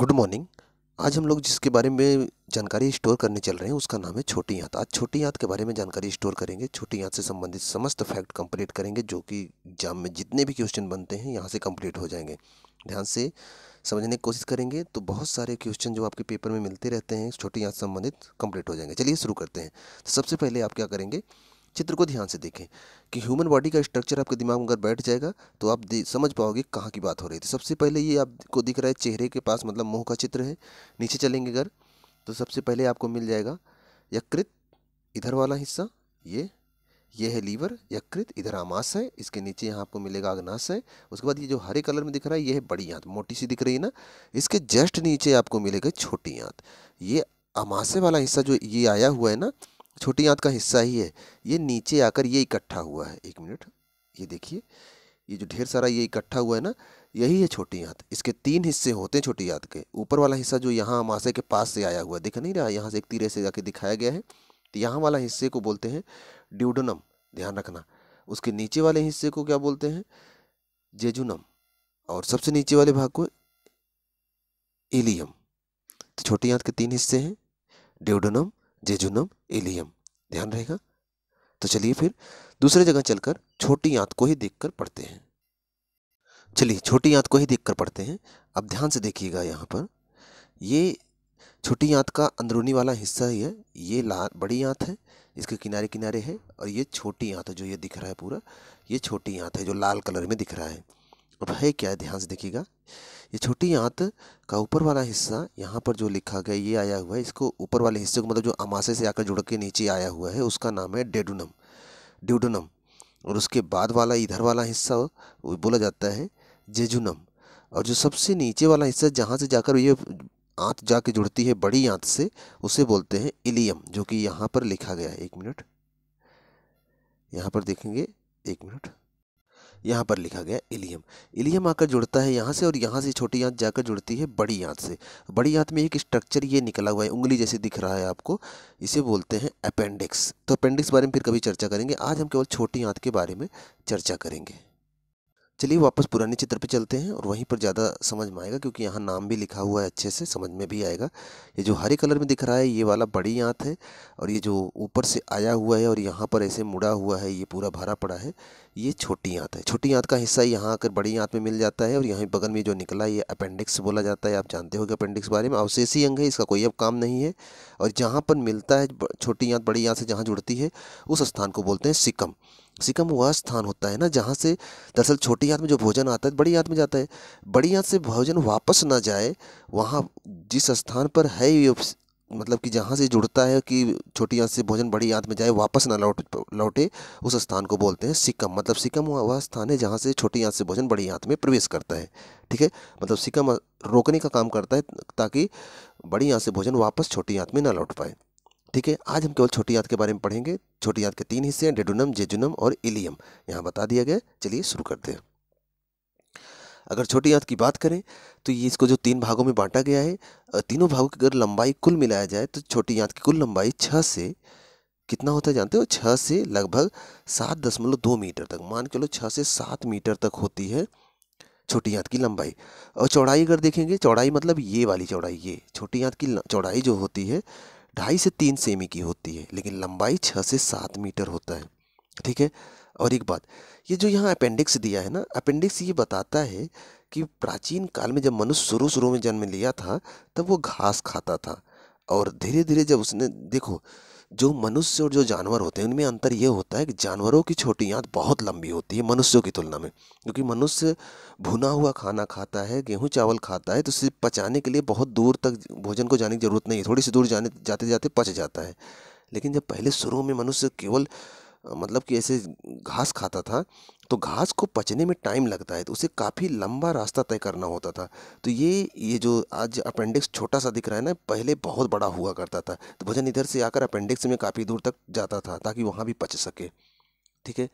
good morning आज हम लोग जिसके बारे में जानकारी स्टोर करने चल रहे हैं उसका नाम है छोटी याद आज छोटी याद के बारे में जानकारी स्टोर करेंगे छोटी याद से संबंधित समस्त फैक्ट कंप्लीट करेंगे जो कि एग्जाम में जितने भी क्वेश्चन बनते हैं यहाँ से कंप्लीट हो जाएंगे ध्यान से समझने की कोशिश करेंगे तो बहुत सारे क्वेश्चन जो आपके पेपर में मिलते रहते हैं छोटी याद संबंधित कंप्लीट हो जाएंगे चलिए शुरू करते हैं तो सबसे पहले आप क्या करेंगे चित्र को ध्यान से देखें कि ह्यूमन बॉडी का स्ट्रक्चर आपके दिमाग में अगर बैठ जाएगा तो आप समझ पाओगे कहाँ की बात हो रही थी सबसे पहले ये आपको दिख रहा है चेहरे के पास मतलब मुँह का चित्र है नीचे चलेंगे अगर तो सबसे पहले आपको मिल जाएगा यकृत इधर वाला हिस्सा ये ये है लीवर यकृत इधर है इसके नीचे यहाँ आपको मिलेगा है उसके बाद ये जो हरे कलर में दिख रहा है ये है बड़ी आँत मोटी सी दिख रही है ना इसके जस्ट नीचे आपको मिलेगा छोटी आँत ये आमाशय वाला हिस्सा जो ये आया हुआ है ना छोटी आंत का हिस्सा ही है ये नीचे आकर ये इकट्ठा हुआ है एक मिनट ये देखिए ये जो ढेर सारा ये इकट्ठा हुआ है ना यही है छोटी आंत इसके तीन हिस्से होते हैं छोटी आंत के ऊपर वाला हिस्सा जो यहाँ अमाशय के पास से आया हुआ है दिख नहीं रहा यहाँ से एक तीरे से जाके दिखाया गया है तो यहाँ वाला हिस्से को बोलते हैं ड्यूडनम ध्यान रखना उसके नीचे वाले हिस्से को क्या बोलते हैं जेजुनम और सबसे नीचे वाले भाग को इलियम तो छोटी आंत के तीन हिस्से हैं ड्यूडनम जेजुनम एलियम ध्यान रहेगा तो चलिए फिर दूसरे जगह चलकर छोटी आंत को ही देखकर पढ़ते हैं चलिए छोटी आंत को ही देखकर पढ़ते हैं अब ध्यान से देखिएगा यहाँ पर ये छोटी आंत का अंदरूनी वाला हिस्सा ही है ये ला बड़ी आंत है इसके किनारे किनारे है और ये छोटी आंत है जो ये दिख रहा है पूरा ये छोटी आंत है जो लाल कलर में दिख रहा है अब है क्या है ध्यान से देखिएगा ये छोटी आंत का ऊपर वाला हिस्सा यहाँ पर जो लिखा गया ये आया हुआ है इसको ऊपर वाले हिस्से को मतलब जो अमाशे से आकर जुड़ के नीचे आया हुआ है उसका नाम है डेडुनम ड्यूडोनम और उसके बाद वाला इधर वाला हिस्सा वो बोला जाता है जेजुनम और जो सबसे नीचे वाला हिस्सा जहाँ से जाकर ये आँत जा जुड़ती है बड़ी आँत से उसे बोलते हैं इलियम जो कि यहाँ पर लिखा गया है एक मिनट यहाँ पर देखेंगे एक मिनट यहाँ पर लिखा गया इलियम इलियम आकर जुड़ता है यहाँ से और यहाँ से छोटी आँत जाकर जुड़ती है बड़ी आँत से बड़ी आँत में एक स्ट्रक्चर ये निकला हुआ है उंगली जैसे दिख रहा है आपको इसे बोलते हैं अपेंडिक्स तो अपेंडिक्स बारे में फिर कभी चर्चा करेंगे आज हम केवल छोटी आँत के बारे में चर्चा करेंगे चलिए वापस पुराने चित्र पे चलते हैं और वहीं पर ज़्यादा समझ में आएगा क्योंकि यहाँ नाम भी लिखा हुआ है अच्छे से समझ में भी आएगा ये जो हरे कलर में दिख रहा है ये वाला बड़ी आँत है और ये जो ऊपर से आया हुआ है और यहाँ पर ऐसे मुड़ा हुआ है ये पूरा भरा पड़ा है ये छोटी आँत है छोटी आँत का हिस्सा यहाँ आकर बड़ी आँत में मिल जाता है और यहाँ बगल में जो निकला ये अपेंडिक्स बोला जाता है आप जानते हो कि अपेंडिक्स बारे में अवशेषी अंग है इसका कोई अब काम नहीं है और जहाँ पर मिलता है छोटी आँत बड़ी आँत से जहाँ जुड़ती है उस स्थान को बोलते हैं सिकम सिकम वह स्थान होता है ना जहाँ से दरअसल छोटी याद में जो भोजन आता है बड़ी याद में जाता है बड़ी याद से भोजन वापस ना जाए वहाँ जिस स्थान पर है ये मतलब कि जहाँ से जुड़ता है कि छोटी याद से भोजन बड़ी याद में जाए वापस ना लौट लौटे उस स्थान को बोलते हैं सिकम मतलब सिकम वह स्थान है जहाँ से छोटी याद से भोजन बड़ी याद में प्रवेश करता है ठीक है मतलब सिकम रोकने का काम करता है ताकि बड़ी याद से भोजन वापस छोटी याद में ना लौट पाए ठीक है आज हम केवल छोटी याद के बारे में पढ़ेंगे छोटी याद के तीन हिस्से हैं डेडुनम जेजुनम और इलियम यहाँ बता दिया गया चलिए शुरू करते हैं अगर छोटी याद की बात करें तो ये इसको जो तीन भागों में बांटा गया है तीनों भागों की अगर लंबाई कुल मिलाया जाए तो छोटी याद की कुल लंबाई छः से कितना होता है जानते हो छः से लगभग सात दशमलव दो मीटर तक मान के लो छः से सात मीटर तक होती है छोटी याद की लंबाई और चौड़ाई अगर देखेंगे चौड़ाई मतलब ये वाली चौड़ाई ये छोटी याद की चौड़ाई जो होती है ढाई से तीन सेमी की होती है लेकिन लंबाई छः से सात मीटर होता है ठीक है और एक बात ये जो यहाँ अपेंडिक्स दिया है ना अपेंडिक्स ये बताता है कि प्राचीन काल में जब मनुष्य शुरू शुरू में जन्म लिया था तब वो घास खाता था और धीरे धीरे जब उसने देखो जो मनुष्य और जो जानवर होते हैं उनमें अंतर यह होता है कि जानवरों की छोटी आँत बहुत लंबी होती है मनुष्यों की तुलना में क्योंकि मनुष्य भुना हुआ खाना खाता है गेहूँ चावल खाता है तो उसे पचाने के लिए बहुत दूर तक भोजन को जाने की ज़रूरत नहीं है थोड़ी सी दूर जाने जाते जाते पच जाता है लेकिन जब पहले शुरू में मनुष्य केवल मतलब कि ऐसे घास खाता था तो घास को पचने में टाइम लगता है तो उसे काफ़ी लंबा रास्ता तय करना होता था तो ये ये जो आज अपेंडिक्स छोटा सा दिख रहा है ना पहले बहुत बड़ा हुआ करता था तो भोजन इधर से आकर अपेंडिक्स में काफ़ी दूर तक जाता था ताकि वहाँ भी पच सके ठीक है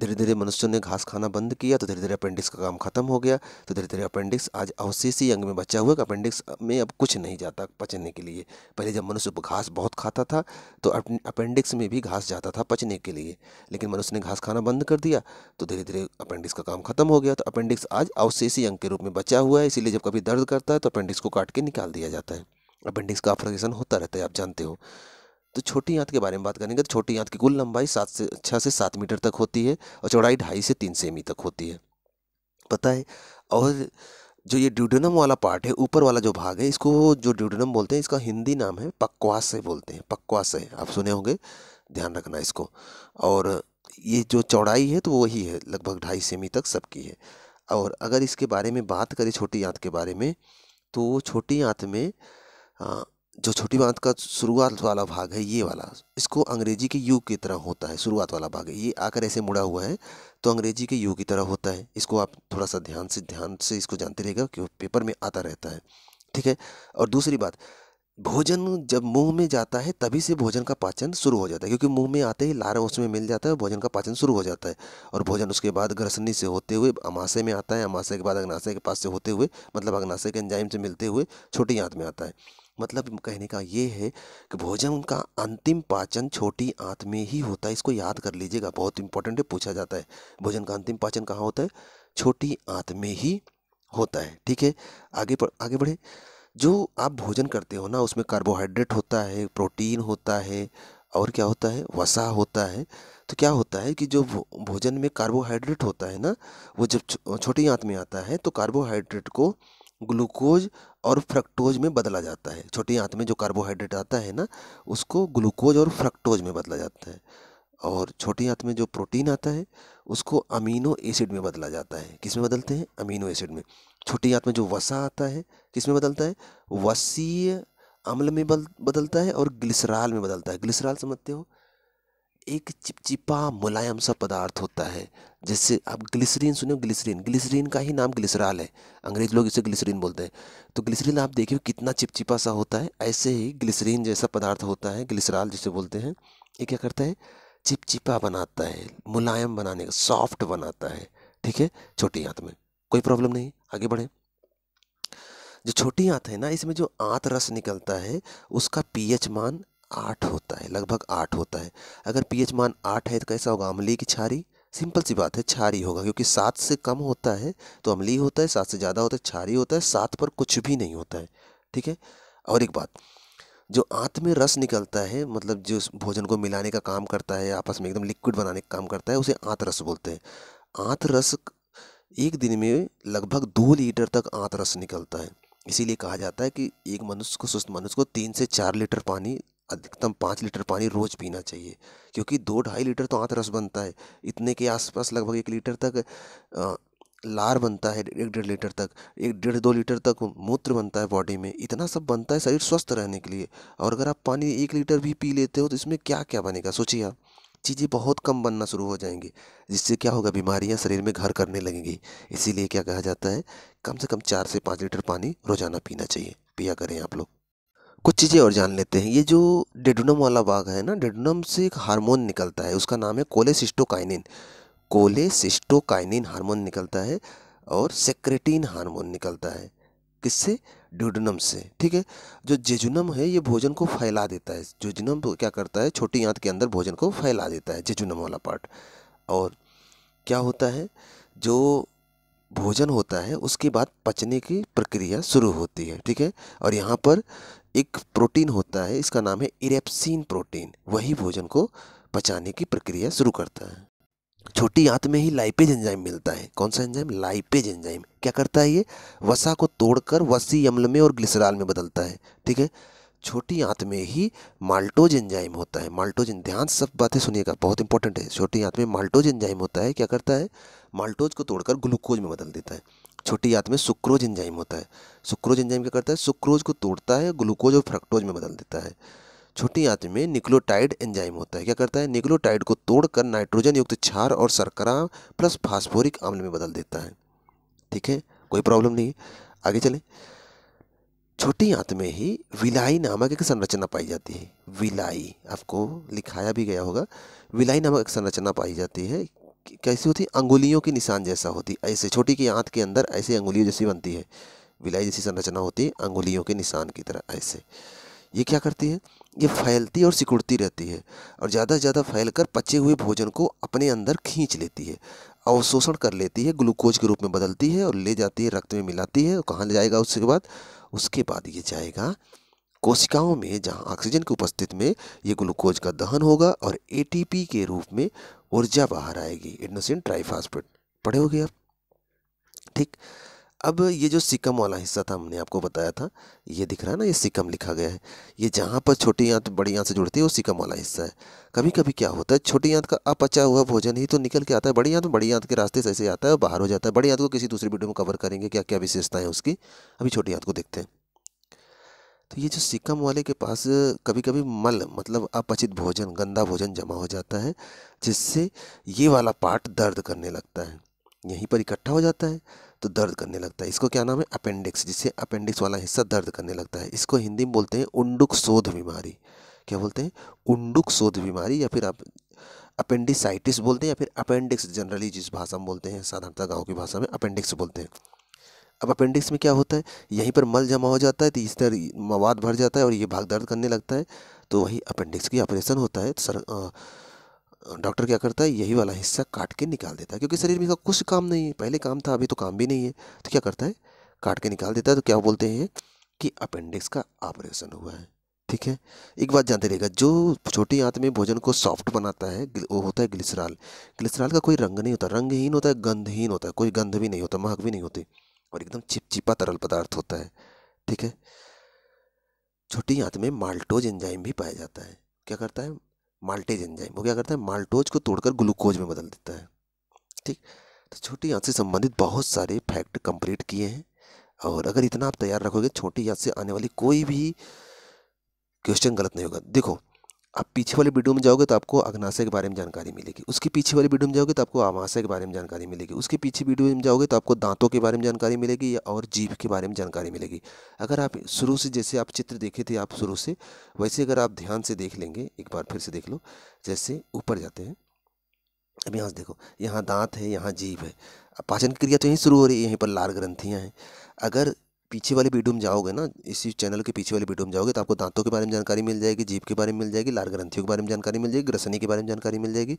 धीरे धीरे मनुष्य ने घास खाना बंद किया तो धीरे धीरे अपेंडिक्स का काम खत्म हो गया तो धीरे धीरे अपेंडिक्स आज अवशेषी अंग में बचा हुआ है अपेंडिक्स में अब कुछ नहीं जाता पचने के लिए पहले जब मनुष्य घास बहुत खाता था तो अपेंडिक्स में भी घास जाता था पचने के लिए लेकिन मनुष्य ने घास खाना बंद कर दिया तो धीरे धीरे अपेंडिक्स का काम खत्म हो गया तो अपेंडिक्स आज अवशेषी अंग के रूप में बचा हुआ है इसीलिए जब कभी दर्द करता है तो अपेंडिक्स को काट के निकाल दिया जाता है अपेंडिक्स का ऑपरेशन होता रहता है आप जानते हो तो छोटी आंत के बारे में बात करेंगे तो छोटी आंत की कुल लंबाई सात से छः से सात मीटर तक होती है और चौड़ाई ढाई से तीन सेमी तक होती है पता है और जो ये ड्यूडनम वाला पार्ट है ऊपर वाला जो भाग है इसको जो ड्यूडनम बोलते हैं इसका हिंदी नाम है पक्वासे बोलते हैं पक्वासे आप सुने होंगे ध्यान रखना इसको और ये जो चौड़ाई है तो वही है लगभग ढाई सेमी तक सबकी है और अगर इसके बारे में बात करें छोटी आंत के बारे में तो छोटी आंत में हाँ, जो छोटी बात का शुरुआत वाला भाग है ये वाला इसको अंग्रेजी के यू की तरह होता है शुरुआत वाला भाग है ये आकर ऐसे मुड़ा हुआ है तो अंग्रेजी के यू की तरह होता है इसको आप थोड़ा सा ध्यान से ध्यान से इसको जानते रहेगा क्योंकि पेपर में आता रहता है ठीक है और दूसरी बात भोजन जब मुंह में जाता है तभी से भोजन का पाचन शुरू हो जाता है क्योंकि मुंह में आते ही लार उसमें मिल जाता है भोजन का पाचन शुरू हो जाता है और भोजन उसके बाद ग्रसनी से होते हुए अमाशय में आता है अमाशय के बाद अग्नाशय के पास से होते हुए मतलब अग्नाशय के एंजाइम से मिलते हुए छोटी आँत में आता है मतलब कहने का ये है कि भोजन का अंतिम पाचन छोटी आंत में ही होता है इसको याद कर लीजिएगा बहुत इंपॉर्टेंट है पूछा जाता है भोजन का अंतिम पाचन कहाँ होता है छोटी आंत में ही होता है ठीक है आगे पर आगे बढ़े जो आप भोजन करते हो ना उसमें कार्बोहाइड्रेट होता है प्रोटीन होता है और क्या होता है वसा होता है तो क्या होता है कि जो भोजन में कार्बोहाइड्रेट होता है ना वो जब छोटी आंत में आता है तो कार्बोहाइड्रेट को ग्लूकोज और फ्रक्टोज में बदला जाता है छोटी आंत में जो कार्बोहाइड्रेट आता है ना उसको ग्लूकोज और फ्रक्टोज में बदला जाता है और छोटी आंत में जो प्रोटीन आता है उसको अमीनो एसिड में बदला जाता है किस में बदलते हैं अमीनो एसिड में छोटी आंत में जो वसा आता है किस में बदलता है वसीय अम्ल में बदलता है और ग्लिसराल में बदलता है ग्लिसराल समझते हो एक चिपचिपा मुलायम सा पदार्थ होता है जिससे आप ग्लिसरीन सुने ग्लिसरीन ग्लिसरीन का ही नाम ग्लिसराल है अंग्रेज लोग इसे ग्लिसरीन बोलते हैं तो ग्लिसरीन आप देखिए कितना चिपचिपा सा होता है ऐसे ही ग्लिसरीन जैसा पदार्थ होता है ग्लिसराल जिसे बोलते हैं ये क्या करता है चिपचिपा बनाता है मुलायम बनाने का सॉफ्ट बनाता है ठीक है छोटी आँत में कोई प्रॉब्लम नहीं आगे बढ़ें जो छोटी आँत है ना इसमें जो आँत रस निकलता है उसका पीएच मान आठ होता है लगभग आठ होता है अगर पीएच मान आठ है तो कैसा होगा अमली की छारी सिंपल सी बात है छारी होगा क्योंकि सात से कम होता है तो अम्लीय होता है सात से ज़्यादा होता है छारी होता है सात पर कुछ भी नहीं होता है ठीक है और एक बात जो आंत में रस निकलता है मतलब जो भोजन को मिलाने का काम करता है आपस में एकदम लिक्विड बनाने का काम करता है उसे आँत रस बोलते हैं आँत रस एक दिन में लगभग दो लीटर तक आंत रस निकलता है इसीलिए कहा जाता है कि एक मनुष्य को सुस्त मनुष्य को तीन से चार लीटर पानी अधिकतम पाँच लीटर पानी रोज़ पीना चाहिए क्योंकि दो ढाई लीटर तो आँत रस बनता है इतने के आसपास लगभग एक लीटर तक लार बनता है एक डेढ़ लीटर तक एक डेढ़ दो लीटर तक मूत्र बनता है बॉडी में इतना सब बनता है शरीर स्वस्थ रहने के लिए और अगर आप पानी एक लीटर भी पी लेते हो तो इसमें क्या क्या बनेगा सोचिए आप चीज़ें बहुत कम बनना शुरू हो जाएंगी जिससे क्या होगा बीमारियां शरीर में घर करने लगेंगी इसीलिए क्या कहा जाता है कम से कम चार से पाँच लीटर पानी रोजाना पीना चाहिए पिया करें आप लोग कुछ चीज़ें और जान लेते हैं ये जो डेडोनम वाला बाग है ना डेडोनम से एक हार्मोन निकलता है उसका नाम है कोलेसिस्टोकाइनिन कोलेसिस्टोकाइनिन हार्मोन निकलता है और सेक्रेटिन हार्मोन निकलता है किससे ड्यूडनम से ठीक है जो जेजुनम है ये भोजन को फैला देता है जेजुनम क्या करता है छोटी आंत के अंदर भोजन को फैला देता है जेजुनम वाला पार्ट और क्या होता है जो भोजन होता है उसके बाद पचने की प्रक्रिया शुरू होती है ठीक है और यहाँ पर एक प्रोटीन होता है इसका नाम है इरेप्सिन प्रोटीन वही भोजन को पचाने की प्रक्रिया शुरू करता है छोटी आंत में ही लाइपेज एंजाइम मिलता है कौन सा एंजाइम लाइपेज एंजाइम क्या करता है ये वसा को तोड़कर वसी अम्ल में और ग्लिसराल में बदलता है ठीक है छोटी आंत में ही माल्टोज एंजाइम होता है माल्टोज ध्यान सब बातें सुनिएगा बहुत इंपॉर्टेंट है छोटी आंत में माल्टोज एंजाइम होता है क्या करता है माल्टोज को तोड़कर ग्लूकोज में बदल देता है छोटी याद में सुक्रोज इंजाइम होता है सुक्रोज इंजाइम क्या करता है सुक्रोज को तोड़ता है ग्लूकोज और फ्रक्टोज में बदल देता है छोटी याद में निक्लोटाइड एंजाइम होता है क्या करता है निक्लोटाइड को तोड़कर नाइट्रोजन युक्त क्षार और सरकरा प्लस फास्फोरिक अम्ल में बदल देता है ठीक है कोई प्रॉब्लम नहीं है आगे चले छोटी आंत में ही विलाई नामक एक संरचना पाई जाती है विलाई आपको लिखाया भी गया होगा विलाई नामक एक संरचना पाई जाती है कैसी होती अंगुलियों के निशान जैसा होती ऐसे छोटी की आंत के अंदर ऐसे अंगुलियों जैसी बनती है विलाई जैसी संरचना होती है अंगुलियों के निशान की तरह ऐसे ये क्या करती है ये फैलती और सिकुड़ती रहती है और ज़्यादा से ज़्यादा फैल कर पचे हुए भोजन को अपने अंदर खींच लेती है अवशोषण कर लेती है ग्लूकोज के रूप में बदलती है और ले जाती है रक्त में मिलाती है और कहाँ ले जाएगा उसके बाद उसके बाद ये जाएगा कोशिकाओं में जहां ऑक्सीजन की उपस्थिति में ये ग्लूकोज का दहन होगा और एटीपी के रूप में ऊर्जा बाहर आएगी एडनोसिन ट्राइफास्फेट पढ़े हो आप ठीक अब ये जो सिकम वाला हिस्सा था हमने आपको बताया था ये दिख रहा है ना ये सिकम लिखा गया है ये जहाँ पर छोटी आंत बड़ी आंत से जुड़ती है वो सिकम वाला हिस्सा है कभी कभी क्या होता है छोटी आंत का अपचा हुआ भोजन ही तो निकल के आता है बड़ी आंत बड़ी आंत के रास्ते से ऐसे आता है और बाहर हो जाता है बड़ी आंत को किसी दूसरी वीडियो में कवर करेंगे क्या क्या विशेषताएँ उसकी अभी छोटी आंत को देखते हैं तो ये जो सिक्कम वाले के पास कभी कभी मल मतलब अपचित भोजन गंदा भोजन जमा हो जाता है जिससे ये वाला पार्ट दर्द करने लगता है यहीं पर इकट्ठा हो जाता है तो दर्द करने लगता है इसको क्या नाम है अपेंडिक्स जिससे अपेंडिक्स वाला हिस्सा दर्द करने लगता है इसको हिंदी में बोलते हैं उंडुक शोध बीमारी क्या बोलते हैं उंडुक शोध बीमारी या फिर आप अपेंडिसाइटिस बोलते हैं या फिर अपेंडिक्स जनरली जिस भाषा में बोलते हैं साधारणता गाँव की भाषा में अपेंडिक्स बोलते हैं अब अपेंडिक्स में क्या होता है यहीं पर मल जमा हो जाता है तो इस तरह मवाद भर जाता है और ये भाग दर्द करने लगता है तो वही अपेंडिक्स की ऑपरेशन होता है सर डॉक्टर क्या करता है यही वाला हिस्सा काट के निकाल देता है क्योंकि शरीर में इसका कुछ काम नहीं है पहले काम था अभी तो काम भी नहीं है तो क्या करता है काट के निकाल देता है तो क्या बोलते हैं कि अपेंडिक्स का ऑपरेशन हुआ है ठीक है एक बात जानते रहेगा जो छोटी आंत में भोजन को सॉफ्ट बनाता है वो होता है ग्लिसराल ग्लिसराल का कोई रंग नहीं होता रंगहीन होता है गंधहीन होता है कोई गंध भी नहीं होता महक भी नहीं होती और एकदम चिपचिपा तरल पदार्थ होता है ठीक है छोटी आंत में माल्टोज एंजाइम भी पाया जाता है क्या करता है माल्टेज एंजाइम वो क्या करता है माल्टोज को तोड़कर ग्लूकोज में बदल देता है ठीक तो छोटी आंत से संबंधित बहुत सारे फैक्ट कंप्लीट किए हैं और अगर इतना आप तैयार रखोगे छोटी आंत से आने वाली कोई भी क्वेश्चन गलत नहीं होगा देखो आप पीछे वाले वीडियो में जाओगे तो आपको अग्नाशय के बारे में जानकारी मिलेगी उसके पीछे वाले वीडियो में जाओगे तो आपको आमाशय के बारे में जानकारी मिलेगी उसके पीछे वीडियो में जाओगे तो आपको दांतों के बारे में जानकारी मिलेगी या और जीभ के बारे में जानकारी मिलेगी अगर आप शुरू से जैसे आप चित्र देखे थे आप शुरू से वैसे अगर आप ध्यान से देख लेंगे एक बार फिर से देख लो जैसे ऊपर जाते हैं अब यहाँ से देखो यहाँ दांत है यहाँ जीभ है पाचन क्रिया तो यहीं शुरू हो रही है यहीं पर लार ग्रंथियाँ हैं अगर पीछे वाले वीडियो में जाओगे ना इसी चैनल के पीछे वाले वीडियो में जाओगे तो आपको दांतों के बारे में जानकारी मिल जाएगी जीभ के बारे में मिल जाएगी लार ग्रंथियों के बारे में जानकारी मिल जाएगी ग्रसनी के बारे में जानकारी मिल जाएगी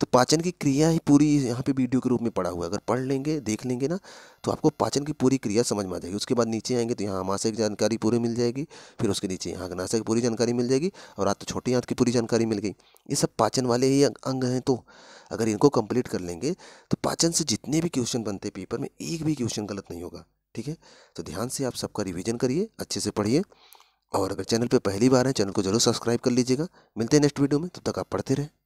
तो पाचन की क्रिया ही पूरी यहाँ पे वीडियो के रूप में पड़ा हुआ है अगर पढ़ लेंगे देख लेंगे ना तो आपको पाचन की पूरी क्रिया समझ में आ जाएगी उसके बाद नीचे आएंगे तो यहाँ अमाशय की जानकारी पूरी मिल जाएगी फिर उसके नीचे यहाँ अग्नाशय की पूरी जानकारी मिल जाएगी और आप तो छोटी हाथ की पूरी जानकारी मिल गई ये सब पाचन वाले ही अंग हैं तो अगर इनको कंप्लीट कर लेंगे तो पाचन से जितने भी क्वेश्चन बनते पेपर में एक भी क्वेश्चन गलत नहीं होगा ठीक है तो ध्यान से आप सबका रिविजन करिए अच्छे से पढ़िए और अगर चैनल पर पहली बार है चैनल को जरूर सब्सक्राइब कर लीजिएगा मिलते हैं नेक्स्ट वीडियो में तब तक आप पढ़ते रहें